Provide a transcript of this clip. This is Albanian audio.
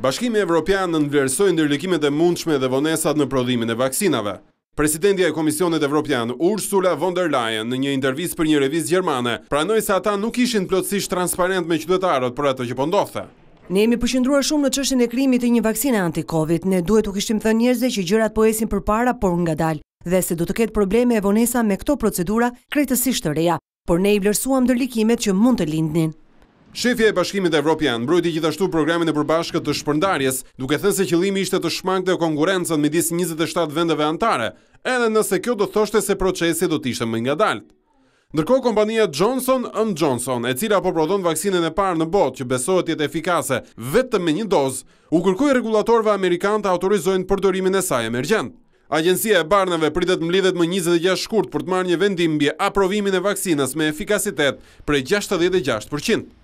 Bashkimi Evropian në nënvlerësoj ndërlikimet e mundshme dhe vonesat në prodhimin e vaksinave. Presidentja e Komisionit Evropian, Ursula von der Leyen, në një intervjis për një reviz Gjermane, pranoj se ata nuk ishin plotësisht transparent me qytetarët për atë që pëndofte. Po ne jemi përshëndruar shumë në qështën e krimit e një vaksina anti-Covid. Ne duhet u kishtim thë njerëze që gjërat po esin për para, por nga dal, dhe se do të ketë probleme e vonesa me këto procedura kretësisht të reja, por ne i vlerësuam ndërlikimet që mund të lindnin. Shefja e Bashkimit Evropian mbrojti gjithashtu programin e përbashkët të shpërndarjes, duke thënë se qëllimi ishte të shmangte konkurrencën midis 27 vendeve anëtare, edhe nëse kjo do thoshte se procesi do të ishte më ngadalt. Ndërko kompania Johnson Johnson, e cila po prodhon vaksinën e parë në botë që besohet jetë efikase vetëm me një dozë, u kërkoi rregullatorëve amerikan të autorizojnë përdorimin e saj emergjent. Agjencia e Barnave pritet mblidhet më 26 shkurt për të marrë një vendim mbi aprovimin e vaksinës me efikasitet prej 66%.